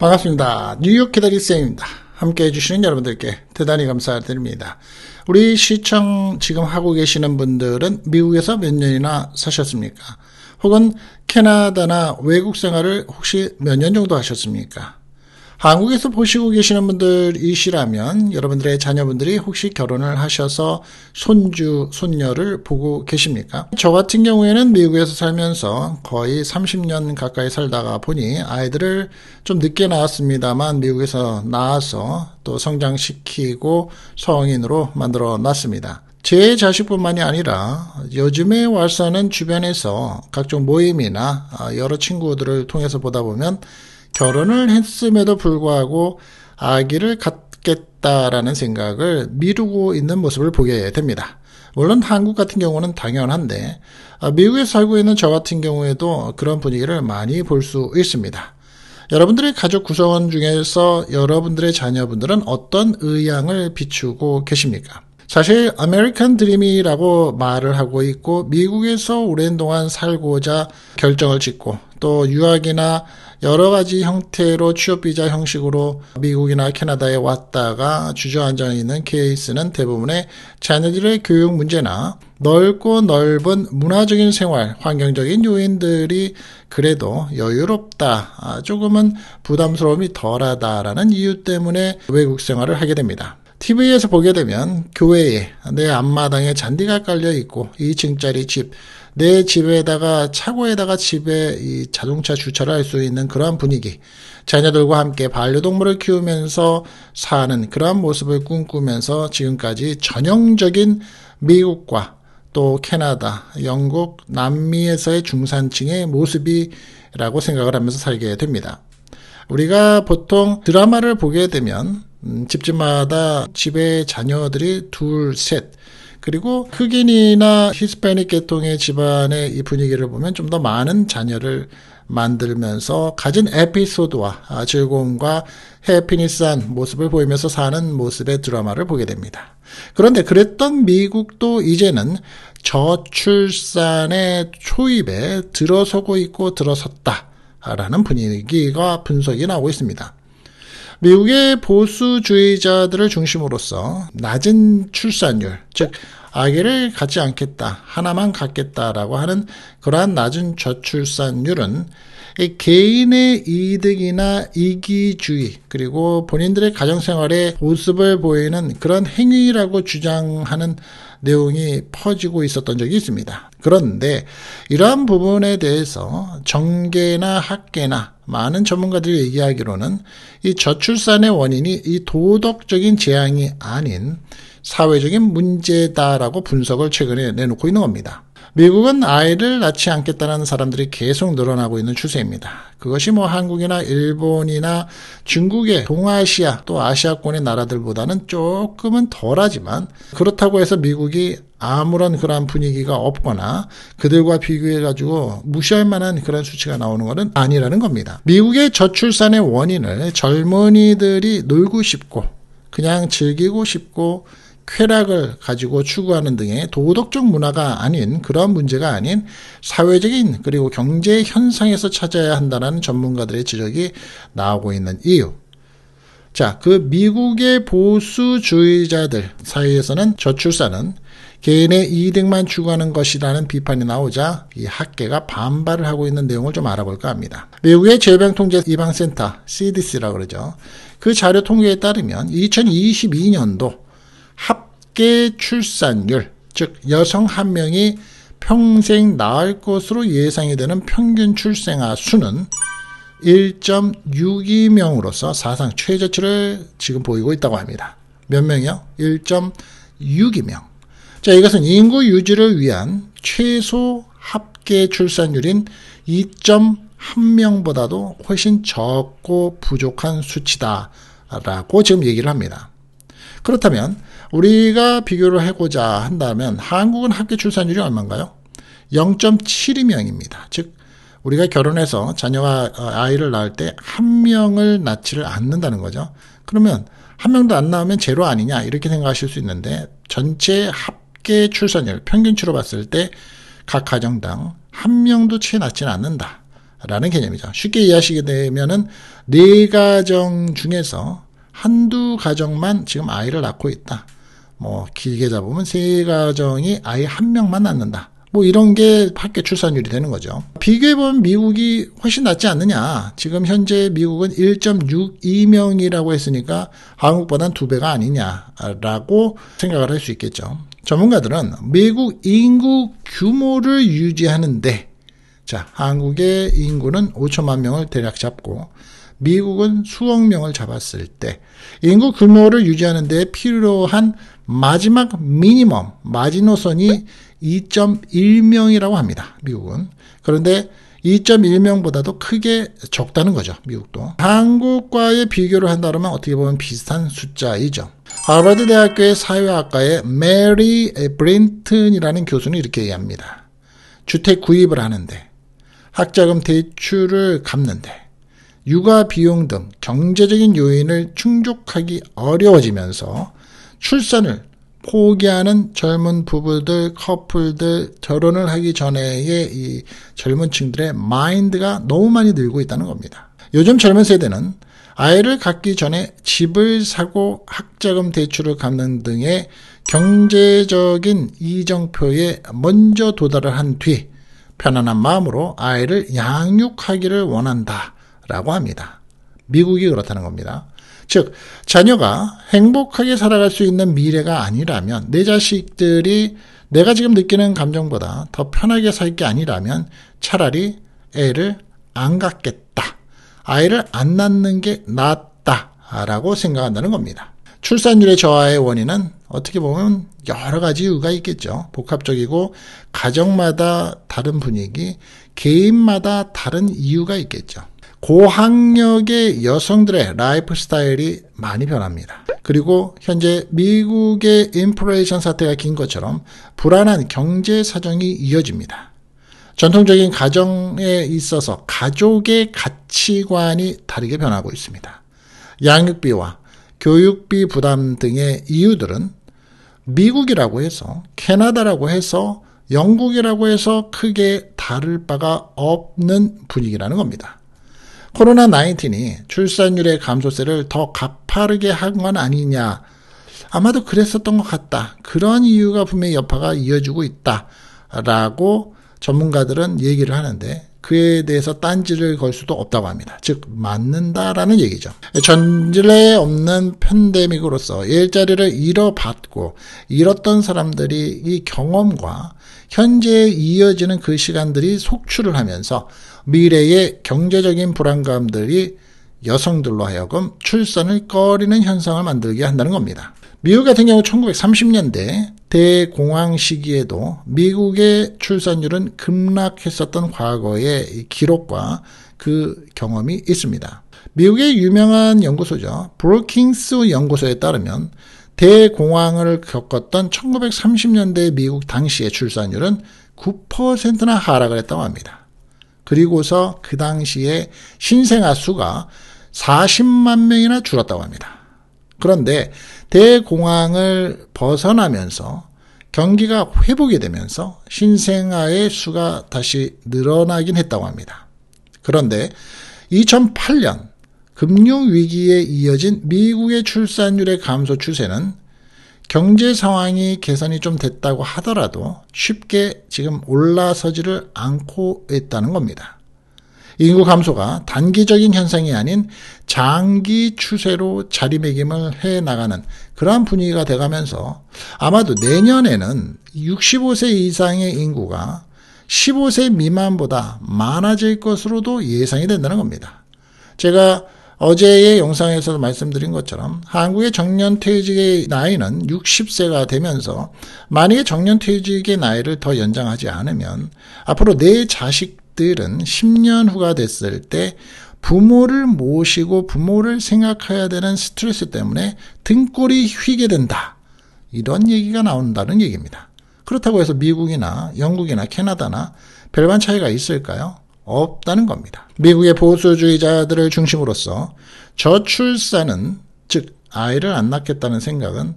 반갑습니다. 뉴욕 기다리쌤입니다. 함께 해주시는 여러분들께 대단히 감사드립니다. 우리 시청 지금 하고 계시는 분들은 미국에서 몇 년이나 사셨습니까? 혹은 캐나다나 외국 생활을 혹시 몇 년 정도 하셨습니까? 한국에서 보시고 계시는 분들이시라면 여러분들의 자녀분들이 혹시 결혼을 하셔서 손주, 손녀를 보고 계십니까? 저 같은 경우에는 미국에서 살면서 거의 30년 가까이 살다가 보니 아이들을 좀 늦게 낳았습니다만 미국에서 낳아서 또 성장시키고 성인으로 만들어 놨습니다. 제 자식뿐만이 아니라 요즘에 와서는 주변에서 각종 모임이나 여러 친구들을 통해서 보다 보면 결혼을 했음에도 불구하고 아기를 갖겠다라는 생각을 미루고 있는 모습을 보게 됩니다. 물론 한국 같은 경우는 당연한데 아, 미국에 살고 있는 저 같은 경우에도 그런 분위기를 많이 볼 수 있습니다. 여러분들의 가족 구성원 중에서 여러분들의 자녀분들은 어떤 의향을 비추고 계십니까? 사실 아메리칸 드림이라고 말을 하고 있고 미국에서 오랜 동안 살고자 결정을 짓고 또 유학이나 여러 가지 형태로 취업비자 형식으로 미국이나 캐나다에 왔다가 주저앉아 있는 케이스는 대부분의 자녀들의 교육 문제나 넓고 넓은 문화적인 생활, 환경적인 요인들이 그래도 여유롭다, 아, 조금은 부담스러움이 덜하다라는 이유 때문에 외국 생활을 하게 됩니다. TV에서 보게 되면 교회에 내 앞마당에 잔디가 깔려 있고 2층짜리 집내 집에다가 차고에다가 집에 이 자동차 주차를 할 수 있는 그러한 분위기, 자녀들과 함께 반려동물을 키우면서 사는 그러한 모습을 꿈꾸면서 지금까지 전형적인 미국과 또 캐나다, 영국, 남미에서의 중산층의 모습이라고 생각을 하면서 살게 됩니다. 우리가 보통 드라마를 보게 되면 음, 집집마다 집에 자녀들이 둘, 셋, 그리고 흑인이나 히스패닉 계통의 집안의 이 분위기를 보면 좀 더 많은 자녀를 만들면서 가진 에피소드와 즐거움과 해피니스한 모습을 보이면서 사는 모습의 드라마를 보게 됩니다. 그런데 그랬던 미국도 이제는 저출산의 초입에 들어서고 있고 들어섰다. 라는 분위기가 분석이 나오고 있습니다. 미국의 보수주의자들을 중심으로서 낮은 출산율, 즉 아기를 갖지 않겠다, 하나만 갖겠다라고 하는 그러한 낮은 저출산율은 개인의 이득이나 이기주의 그리고 본인들의 가정생활에 모습을 보이는 그런 행위라고 주장하는 내용이 퍼지고 있었던 적이 있습니다. 그런데 이러한 부분에 대해서 정계나 학계나 많은 전문가들이 얘기하기로는 이 저출산의 원인이 이 도덕적인 재앙이 아닌 사회적인 문제다라고 분석을 최근에 내놓고 있는 겁니다. 미국은 아이를 낳지 않겠다는 사람들이 계속 늘어나고 있는 추세입니다. 그것이 뭐 한국이나 일본이나 중국의 동아시아 또 아시아권의 나라들보다는 조금은 덜하지만 그렇다고 해서 미국이 아무런 그러한 분위기가 없거나 그들과 비교해가지고 무시할 만한 그런 수치가 나오는 것은 아니라는 겁니다. 미국의 저출산의 원인을 젊은이들이 놀고 싶고 그냥 즐기고 싶고 쾌락을 가지고 추구하는 등의 도덕적 문화가 아닌 그런 문제가 아닌 사회적인 그리고 경제 현상에서 찾아야 한다는 전문가들의 지적이 나오고 있는 이유. 자, 그 미국의 보수주의자들 사이에서는 저출산은 개인의 이득만 추구하는 것이라는 비판이 나오자 이 학계가 반발을 하고 있는 내용을 좀 알아볼까 합니다. 미국의 질병통제 예방센터 CDC라고 그러죠. 그 자료 통계에 따르면 2022년도 합계 출산율, 즉 여성 한 명이 평생 낳을 것으로 예상이 되는 평균 출생아 수는 1.62명으로서 사상 최저치를 지금 보이고 있다고 합니다. 몇 명이요? 1.62명. 자, 이것은 인구 유지를 위한 최소 합계 출산율인 2.1명보다도 훨씬 적고 부족한 수치다라고 지금 얘기를 합니다. 그렇다면 우리가 비교를 해고자 한다면 한국은 합계 출산율이 얼마인가요? 0.72명입니다. 즉 우리가 결혼해서 자녀와 어, 아이를 낳을 때 한 명을 낳지를 않는다는 거죠. 그러면 한 명도 안 낳으면 제로 아니냐 이렇게 생각하실 수 있는데 전체 합계 출산율 평균치로 봤을 때 각 가정당 한 명도 채 낳지는 않는다. 라는 개념이죠. 쉽게 이해하시게 되면은 네 가정 중에서 한두 가정만 지금 아이를 낳고 있다. 뭐 길게 잡으면 세 가정이 아예 한 명만 낳는다. 뭐 이런 게 학계 출산율이 되는 거죠. 비교해 보면 미국이 훨씬 낫지 않느냐. 지금 현재 미국은 1.62명이라고 했으니까 한국보단 두 배가 아니냐라고 생각을 할 수 있겠죠. 전문가들은 미국 인구 규모를 유지하는데 자, 한국의 인구는 5천만 명을 대략 잡고 미국은 수억 명을 잡았을 때 인구 규모를 유지하는 데 필요한 마지막 미니멈, 마지노선이 2.1명이라고 합니다. 미국은. 그런데 2.1명보다도 크게 적다는 거죠. 미국도. 한국과의 비교를 한다면 어떻게 보면 비슷한 숫자이죠. 하버드 대학교의 사회학과의 메리 브린튼이라는 교수는 이렇게 얘기합니다. 주택 구입을 하는데, 학자금 대출을 갚는데, 육아 비용 등 경제적인 요인을 충족하기 어려워지면서 출산을 포기하는 젊은 부부들, 커플들, 결혼을 하기 전에의 이 젊은 층들의 마인드가 너무 많이 늘고 있다는 겁니다. 요즘 젊은 세대는 아이를 갖기 전에 집을 사고 학자금 대출을 갚는 등의 경제적인 이정표에 먼저 도달을 한 뒤 편안한 마음으로 아이를 양육하기를 원한다 라고 합니다. 미국이 그렇다는 겁니다. 즉, 자녀가 행복하게 살아갈 수 있는 미래가 아니라면, 내 자식들이 내가 지금 느끼는 감정보다 더 편하게 살 게 아니라면 차라리 애를 안 갖겠다. 아이를 안 낳는 게 낫다. 라고 생각한다는 겁니다. 출산율의 저하의 원인은 어떻게 보면 여러 가지 이유가 있겠죠. 복합적이고 가정마다 다른 분위기, 개인마다 다른 이유가 있겠죠. 고학력의 여성들의 라이프 스타일이 많이 변합니다. 그리고 현재 미국의 인플레이션 사태가 긴 것처럼 불안한 경제 사정이 이어집니다. 전통적인 가정에 있어서 가족의 가치관이 다르게 변하고 있습니다. 양육비와 교육비 부담 등의 이유들은 미국이라고 해서 캐나다라고 해서 영국이라고 해서 크게 다를 바가 없는 분위기라는 겁니다. 코로나19이 출산율의 감소세를 더 가파르게 한 건 아니냐. 아마도 그랬었던 것 같다. 그런 이유가 분명히 여파가 이어지고 있다. 라고 전문가들은 얘기를 하는데 그에 대해서 딴지를 걸 수도 없다고 합니다. 즉 맞는다라는 얘기죠. 전에 없는 팬데믹으로서 일자리를 잃어봤고 잃었던 사람들이 이 경험과 현재에 이어지는 그 시간들이 속출을 하면서 미래의 경제적인 불안감들이 여성들로 하여금 출산을 꺼리는 현상을 만들게 한다는 겁니다. 미국 같은 경우 1930년대 대공황 시기에도 미국의 출산율은 급락했었던 과거의 기록과 그 경험이 있습니다. 미국의 유명한 연구소죠. 브로킹스 연구소에 따르면 대공황을 겪었던 1930년대 미국 당시의 출산율은 9%나 하락을 했다고 합니다. 그리고서 그 당시에 신생아 수가 40만 명이나 줄었다고 합니다. 그런데 대공황을 벗어나면서 경기가 회복이 되면서 신생아의 수가 다시 늘어나긴 했다고 합니다. 그런데 2008년 금융위기에 이어진 미국의 출산율의 감소 추세는 경제 상황이 개선이 좀 됐다고 하더라도 쉽게 지금 올라서지를 않고 있다는 겁니다. 인구 감소가 단기적인 현상이 아닌 장기 추세로 자리매김을 해 나가는 그러한 분위기가 돼가면서 아마도 내년에는 65세 이상의 인구가 15세 미만보다 많아질 것으로도 예상이 된다는 겁니다. 제가 어제의 영상에서도 말씀드린 것처럼 한국의 정년 퇴직의 나이는 60세가 되면서 만약에 정년 퇴직의 나이를 더 연장하지 않으면 앞으로 내 자식 것들은 10년 후가 됐을 때 부모를 모시고 부모를 생각해야 되는 스트레스 때문에 등골이 휘게 된다. 이런 얘기가 나온다는 얘기입니다. 그렇다고 해서 미국이나 영국이나 캐나다나 별반 차이가 있을까요? 없다는 겁니다. 미국의 보수주의자들을 중심으로서 저출산은 즉 아이를 안 낳겠다는 생각은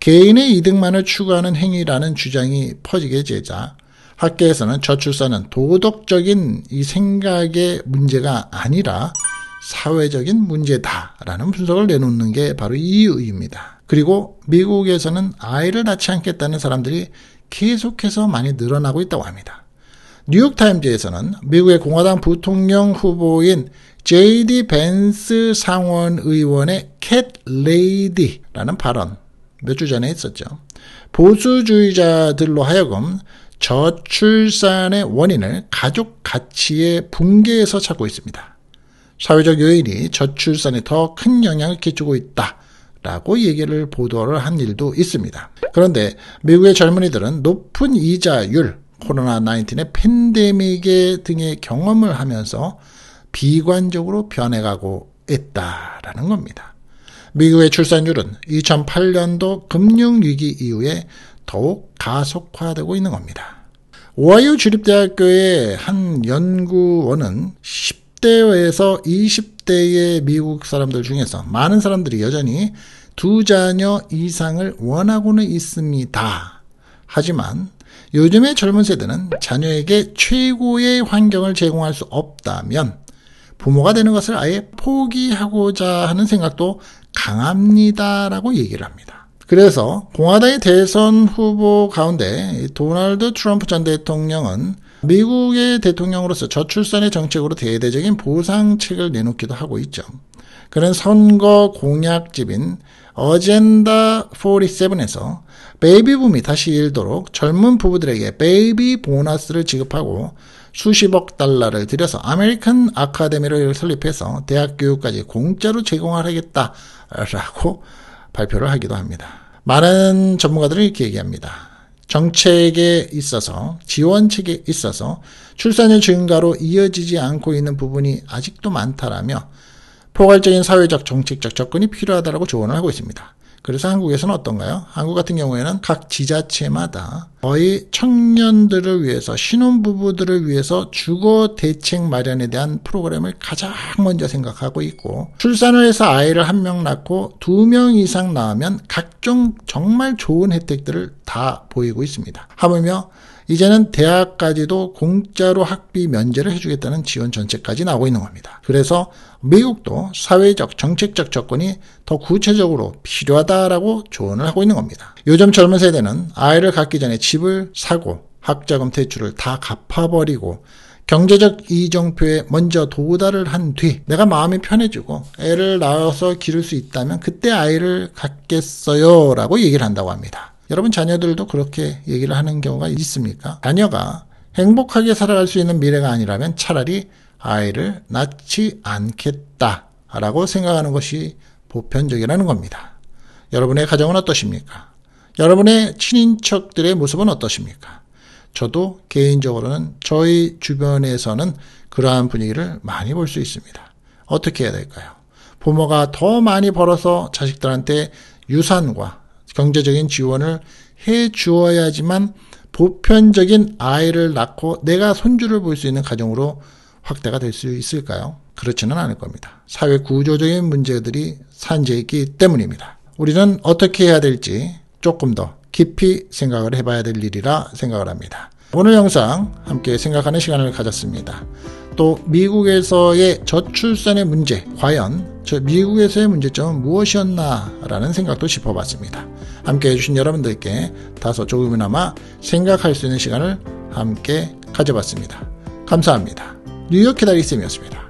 개인의 이득만을 추구하는 행위라는 주장이 퍼지게 되자 학계에서는 저출산은 도덕적인 이 생각의 문제가 아니라 사회적인 문제다라는 분석을 내놓는 게 바로 이 이유입니다. 그리고 미국에서는 아이를 낳지 않겠다는 사람들이 계속해서 많이 늘어나고 있다고 합니다. 뉴욕타임즈에서는 미국의 공화당 부통령 후보인 제이디 벤스 상원 의원의 캣 레이디라는 발언 몇 주 전에 했었죠. 보수주의자들로 하여금 저출산의 원인을 가족 가치의 붕괴에서 찾고 있습니다. 사회적 요인이 저출산에 더 큰 영향을 끼치고 있다. 라고 얘기를 보도를 한 일도 있습니다. 그런데 미국의 젊은이들은 높은 이자율, 코로나19의 팬데믹 등의 경험을 하면서 비관적으로 변해가고 있다라는 겁니다. 미국의 출산율은 2008년도 금융위기 이후에 더욱 가속화되고 있는 겁니다. 오하이오 주립대학교의 한 연구원은 10대에서 20대의 미국 사람들 중에서 많은 사람들이 여전히 두 자녀 이상을 원하고는 있습니다. 하지만 요즘의 젊은 세대는 자녀에게 최고의 환경을 제공할 수 없다면 부모가 되는 것을 아예 포기하고자 하는 생각도 강합니다라고 얘기를 합니다. 그래서 공화당의 대선 후보 가운데 도널드 트럼프 전 대통령은 미국의 대통령으로서 저출산의 정책으로 대대적인 보상책을 내놓기도 하고 있죠. 그는 선거 공약집인 어젠다 47에서 베이비붐이 다시 일도록 젊은 부부들에게 베이비 보너스를 지급하고 수십억 달러를 들여서 아메리칸 아카데미를 설립해서 대학 교육까지 공짜로 제공하겠다라고 발표를 하기도 합니다. 많은 전문가들은 이렇게 얘기합니다. 정책에 있어서 지원책에 있어서 출산율 증가로 이어지지 않고 있는 부분이 아직도 많다라며 포괄적인 사회적 정책적 접근이 필요하다라고 조언을 하고 있습니다. 그래서 한국에서는 어떤가요? 한국 같은 경우에는 각 지자체마다 거의 청년들을 위해서 신혼부부들을 위해서 주거 대책 마련에 대한 프로그램을 가장 먼저 생각하고 있고 출산을 해서 아이를 한 명 낳고 두 명 이상 낳으면 각종 정말 좋은 혜택들을 다 보이고 있습니다. 하물며 이제는 대학까지도 공짜로 학비 면제를 해주겠다는 지원 전체까지 나오고 있는 겁니다. 그래서 미국도 사회적, 정책적 접근이 더 구체적으로 필요하다라고 조언을 하고 있는 겁니다. 요즘 젊은 세대는 아이를 갖기 전에 집을 사고 학자금 대출을 다 갚아버리고 경제적 이정표에 먼저 도달을 한 뒤 내가 마음이 편해지고 애를 낳아서 기를 수 있다면 그때 아이를 갖겠어요 라고 얘기를 한다고 합니다. 여러분 자녀들도 그렇게 얘기를 하는 경우가 있습니까? 자녀가 행복하게 살아갈 수 있는 미래가 아니라면 차라리 아이를 낳지 않겠다라고 생각하는 것이 보편적이라는 겁니다. 여러분의 가정은 어떠십니까? 여러분의 친인척들의 모습은 어떠십니까? 저도 개인적으로는 저희 주변에서는 그러한 분위기를 많이 볼 수 있습니다. 어떻게 해야 될까요? 부모가 더 많이 벌어서 자식들한테 유산과 경제적인 지원을 해 주어야지만 보편적인 아이를 낳고 내가 손주를 볼 수 있는 가정으로 확대가 될 수 있을까요? 그렇지는 않을 겁니다. 사회 구조적인 문제들이 산재 있기 때문입니다. 우리는 어떻게 해야 될지 조금 더 깊이 생각을 해봐야 될 일이라 생각을 합니다. 오늘 영상 함께 생각하는 시간을 가졌습니다. 또 미국에서의 저출산의 문제, 과연 저 미국에서의 문제점은 무엇이었나라는 생각도 짚어봤습니다. 함께 해주신 여러분들께 다소 조금이나마 생각할 수 있는 시간을 함께 가져봤습니다. 감사합니다. 뉴욕 키다리쌤이었습니다.